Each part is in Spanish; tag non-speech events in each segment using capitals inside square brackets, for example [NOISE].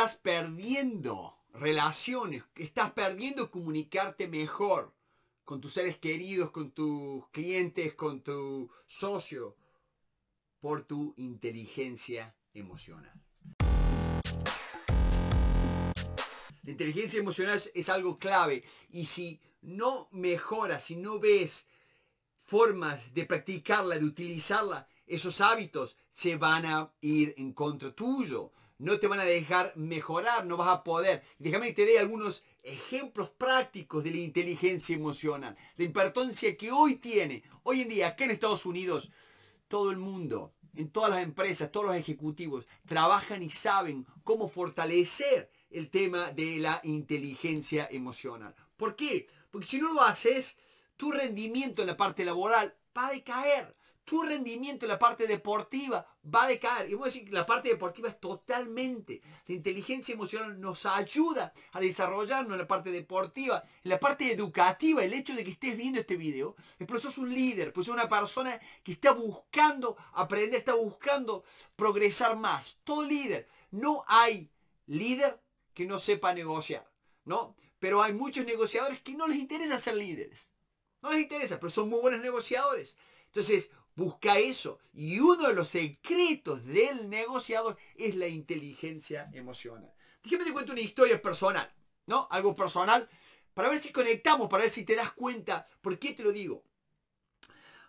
Estás perdiendo relaciones, estás perdiendo comunicarte mejor con tus seres queridos, con tus clientes, con tu socio, por tu inteligencia emocional. La inteligencia emocional es algo clave y si no mejoras, si no ves formas de practicarla, de utilizarla, esos hábitos se van a ir en contra tuyo no te van a dejar mejorar, no vas a poder. Déjame que te dé algunos ejemplos prácticos de la inteligencia emocional, la importancia que hoy tiene, hoy en día, aquí en Estados Unidos, todo el mundo, en todas las empresas, todos los ejecutivos, trabajan y saben cómo fortalecer el tema de la inteligencia emocional. ¿Por qué? Porque si no lo haces, tu rendimiento en la parte laboral va a decaer tu rendimiento en la parte deportiva va a decaer. Y voy a decir que la parte deportiva es totalmente. La inteligencia emocional nos ayuda a desarrollarnos en la parte deportiva, en la parte educativa. El hecho de que estés viendo este video es porque sos es un líder, pues sos una persona que está buscando aprender, está buscando progresar más. Todo líder. No hay líder que no sepa negociar, ¿no? Pero hay muchos negociadores que no les interesa ser líderes. No les interesa, pero son muy buenos negociadores. Entonces, Busca eso. Y uno de los secretos del negociador es la inteligencia emocional. Déjame te cuento una historia personal, ¿no? Algo personal, para ver si conectamos, para ver si te das cuenta. ¿Por qué te lo digo?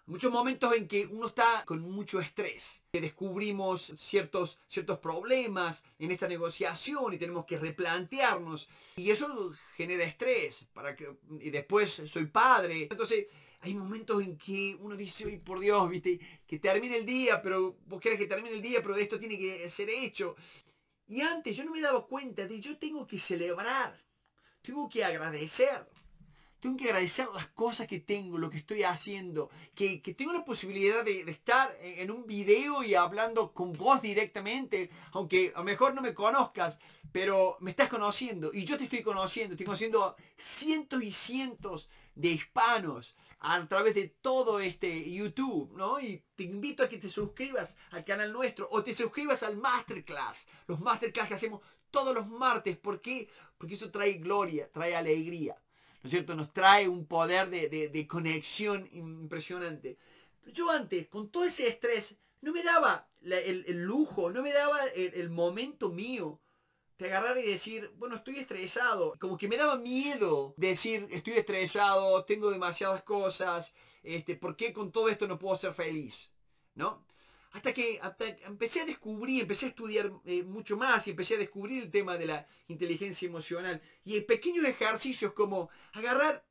Muchos momentos en que uno está con mucho estrés, que descubrimos ciertos, ciertos problemas en esta negociación y tenemos que replantearnos. Y eso genera estrés. Para que, y después soy padre. Entonces, hay momentos en que uno dice, hoy por Dios, viste, que termine el día, pero vos querés que termine el día, pero esto tiene que ser hecho. Y antes yo no me he dado cuenta de yo tengo que celebrar, tengo que agradecer, tengo que agradecer las cosas que tengo, lo que estoy haciendo, que, tengo la posibilidad de, de, estar e, en un video y hablando con vos directamente, aunque a lo mejor no me conozcas, pero me estás conociendo y yo te estoy conociendo, estoy conociendo cientos y cientos de hispanos, a través de todo este YouTube, ¿no? Y te invito a que te suscribas al canal nuestro o te suscribas al masterclass, los masterclass que hacemos todos los martes. ¿Por qué? Porque eso trae gloria, trae alegría, ¿no es cierto? Nos trae un poder de, conexión impresionante. Yo antes, con todo ese estrés, no me daba el, lujo, no me daba el momento mío te agarrar y decir, bueno, estoy estresado. Como que me daba miedo decir, estoy estresado, tengo demasiadas cosas, este, ¿por qué con todo esto no puedo ser feliz? ¿No? Hasta que, empecé a descubrir, empecé a estudiar eh, mucho más y empecé a descubrir el tema de la inteligencia emocional. Y en pequeños ejercicios como agarrar,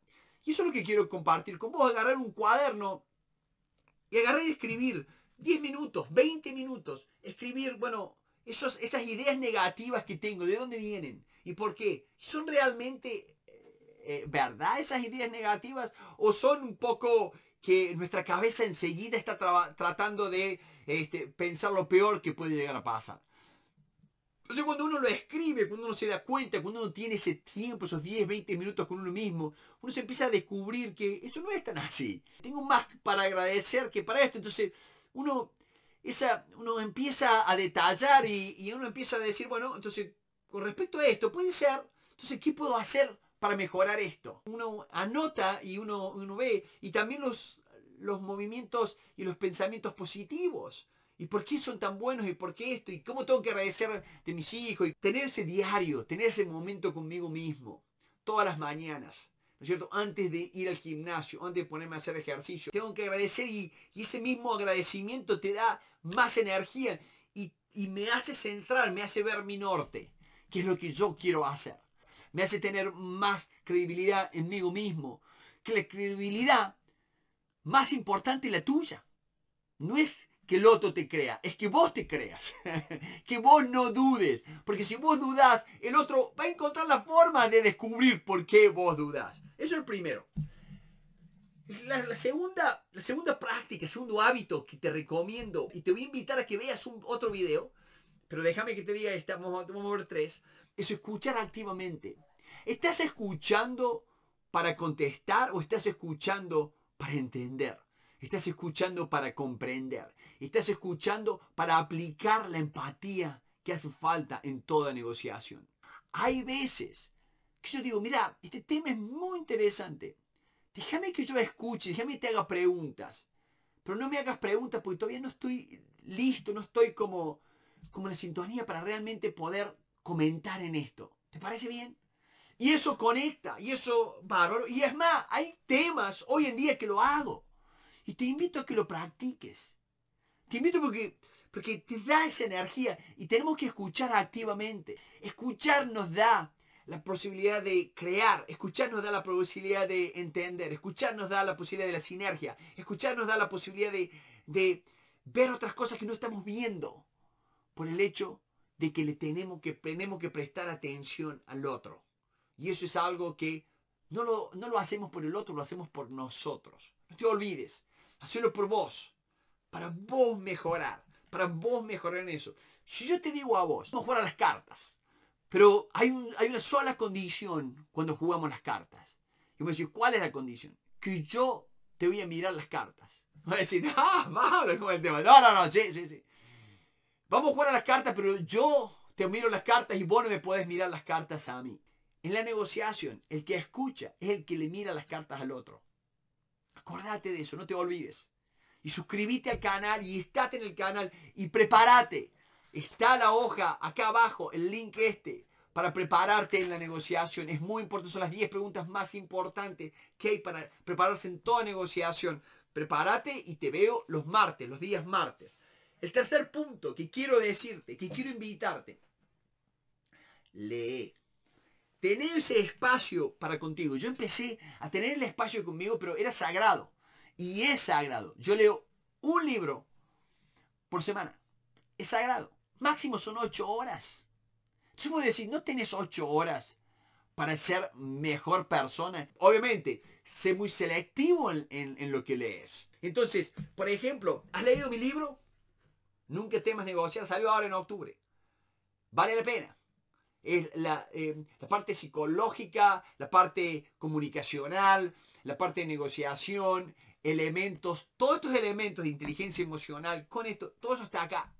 y eso es lo que quiero compartir con vos, agarrar un cuaderno y agarrar y escribir 10 minutos, 20 minutos, escribir, bueno, esas ideas negativas que tengo, ¿de dónde vienen? ¿Y por qué? ¿Son realmente eh, eh, verdad esas ideas negativas? ¿O son un poco que nuestra cabeza enseguida está tratando de este, pensar lo peor que puede llegar a pasar? Entonces cuando uno lo escribe, cuando uno se da cuenta, cuando uno tiene ese tiempo, esos 10, 20 minutos con uno mismo, uno se empieza a descubrir que eso no es tan así. Tengo más para agradecer que para esto. Entonces uno uno empieza a detallar y, uno empieza a decir, bueno, entonces con respecto a esto, puede ser, entonces, ¿qué puedo hacer para mejorar esto? Uno anota y uno, uno ve, y también los, los movimientos y los pensamientos positivos. ¿Y por qué son tan buenos? ¿Y por qué esto? ¿Y cómo tengo que agradecer de mis hijos? Y tener ese diario, tener ese momento conmigo mismo, todas las mañanas. Antes de ir al gimnasio, antes de ponerme a hacer ejercicio. Tengo que agradecer y, ese mismo agradecimiento te da más energía y, me hace centrar, me hace ver mi norte, que es lo que yo quiero hacer. Me hace tener más credibilidad en mí mismo. Que la credibilidad más importante es la tuya. No es que el otro te crea, es que vos te creas, [LAUGHS] que vos no dudes, porque si vos dudás, el otro va a encontrar la forma de descubrir por qué vos dudás. Eso es el primero. La, segunda, la segunda práctica, el segundo hábito que te recomiendo, y te voy a invitar a que veas un, otro video, pero déjame que te diga esta, vamos, vamos a ver tres, es escuchar activamente. ¿Estás escuchando para contestar o estás escuchando para entender? Estás escuchando para comprender. Estás escuchando para aplicar la empatía que hace falta en toda negociación. Hay veces que yo digo, mira, este tema es muy interesante. Déjame que yo escuche, déjame que te haga preguntas. Pero no me hagas preguntas porque todavía no estoy listo, no estoy como, como en la sintonía para realmente poder comentar en esto. ¿Te parece bien? Y eso conecta, y eso bárbaro. Y es más, hay temas hoy en día que lo hago. Y te invito a que lo practiques. Te invito porque, porque te da esa energía y tenemos que escuchar activamente. Escuchar nos da la posibilidad de crear, escuchar nos da la posibilidad de entender, escuchar nos da la posibilidad de la sinergia, escuchar nos da la posibilidad de, ver otras cosas que no estamos viendo por el hecho de que le tenemos que, que prestar atención al otro. Y eso es algo que no lo, no lo hacemos por el otro, lo hacemos por nosotros. No te olvides, Hacelo por vos. Para vos mejorar. Para vos mejorar en eso. Si yo te digo a vos, vamos a jugar a las cartas. Pero hay, hay una sola condición cuando jugamos las cartas. Y me decís, ¿cuál es la condición? Que yo te voy a mirar las cartas. Voy a decir, ah, a jugar el tema? No, no, no, sí, sí, sí. Vamos a jugar a las cartas, pero yo te miro las cartas y vos no me podés mirar las cartas a mí. En la negociación, el que escucha es el que le mira las cartas al otro. Acordate de eso, no te olvides. Y suscríbete al canal y estate en el canal y prepárate. Está la hoja acá abajo, el link este, para prepararte en la negociación. Es muy importante, son las 10 preguntas más importantes que hay para prepararse en toda negociación. Prepárate y te veo los martes, los días martes. El tercer punto que quiero decirte, que quiero invitarte, lee tener ese espacio para contigo. Yo empecé a tener el espacio conmigo, pero era sagrado. Y es sagrado. Yo leo un libro por semana. Es sagrado. Máximo son ocho horas. Entonces puedes decir, no tenés ocho horas para ser mejor persona. Obviamente, sé muy selectivo en, en lo que lees. Entonces, por ejemplo, ¿has leído mi libro? Nunca temas negociar. Salió ahora en octubre. Vale la pena es em, la, parte psicológica, la parte comunicacional, la parte de negociación, elementos, todos estos elementos de inteligencia emocional, con esto, todo eso está acá.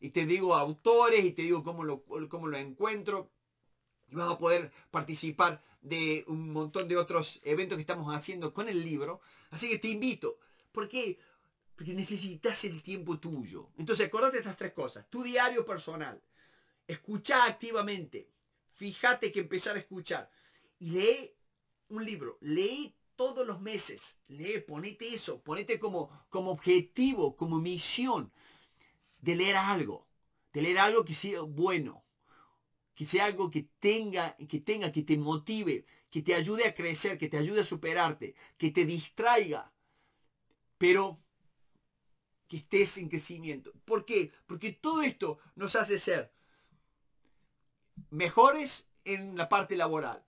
Y te digo autores y te digo cómo lo, cómo lo encuentro. Y vas a poder participar de un montón de otros eventos que estamos haciendo con el libro. Así que te invito. ¿Por qué? Porque necesitas el tiempo tuyo. Entonces, acordate estas tres cosas. Tu diario personal. Escucha activamente. Fíjate que empezar a escuchar. Y lee un libro. Lee todos los meses. Lee, ponete eso. Ponete como, como objetivo, como misión de leer algo. De leer algo que sea bueno. Que sea algo que tenga, que tenga, que te motive, que te ayude a crecer, que te ayude a superarte, que te distraiga. Pero que estés en crecimiento. ¿Por qué? Porque todo esto nos hace ser mejores en la parte laboral,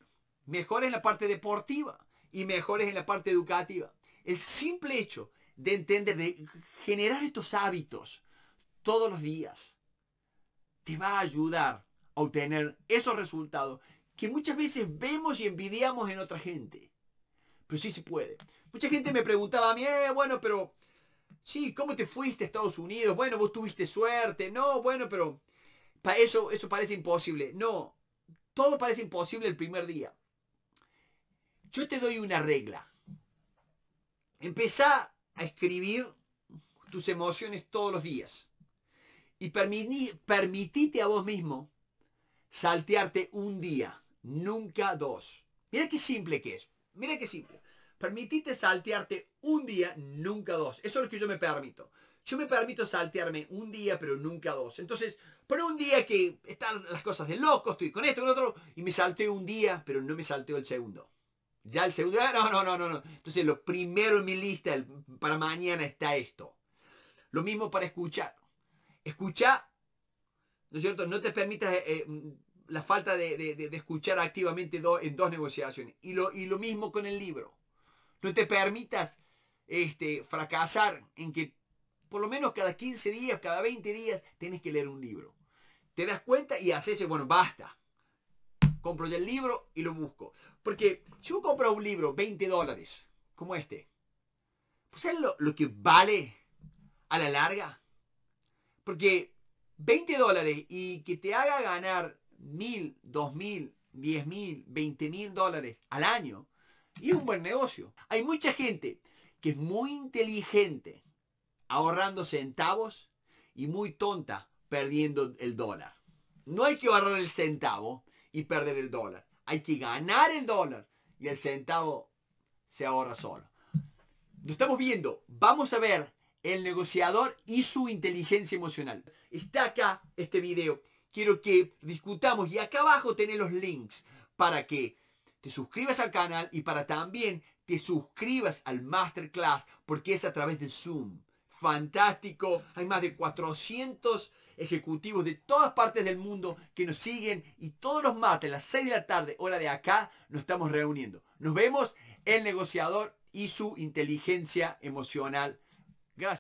mejores en la parte deportiva y mejores en la parte educativa. El simple hecho de entender, de generar estos hábitos todos los días, te va a ayudar a obtener esos resultados que muchas veces vemos y envidiamos en otra gente. Pero sí se puede. Mucha gente me preguntaba a mí, eh, bueno, pero, sí, ¿cómo te fuiste a Estados Unidos? Bueno, vos tuviste suerte, no, bueno, pero eso, eso parece imposible. No, todo parece imposible el primer día. Yo te doy una regla. Empezá a escribir tus emociones todos los días. Y permití, permitite a vos mismo saltearte un día, nunca dos. Mira qué simple que es. Mira qué simple. Permitite saltearte un día, nunca dos. Eso es lo que yo me permito yo me permito saltearme un día, pero nunca dos. Entonces, por un día que están las cosas de loco, estoy con esto, con otro, y me salteo un día, pero no me salteo el segundo. Ya el segundo, ah, no, no, no, no, no. Entonces, lo primero en mi lista para mañana está esto. Lo mismo para escuchar. Escuchar, ¿no es cierto? No te permitas eh, eh, la falta de, escuchar activamente en dos negociaciones. Y lo, y lo mismo con el libro. No te permitas este, fracasar en que por lo menos cada 15 días, cada 20 días, tienes que leer un libro. Te das cuenta y haces, bueno, basta. Compro ya el libro y lo busco. Porque si yo compro un libro, 20 dólares, como este, pues es lo, que vale a la larga. Porque 20 dólares y que te haga ganar mil, dos mil, diez mil, veinte mil dólares al año, y es un buen negocio. Hay mucha gente que es muy inteligente, ahorrando centavos y muy tonta perdiendo el dólar. No hay que ahorrar el centavo y perder el dólar. Hay que ganar el dólar y el centavo se ahorra solo. Lo estamos viendo. Vamos a ver el negociador y su inteligencia emocional. Está acá este video. Quiero que discutamos y acá abajo tenés los links para que te suscribas al canal y para también te suscribas al masterclass porque es a través del Zoom fantástico. Hay más de 400 ejecutivos de todas partes del mundo que nos siguen y todos los martes a las 6 de la tarde, hora de acá, nos estamos reuniendo. Nos vemos el negociador y su inteligencia emocional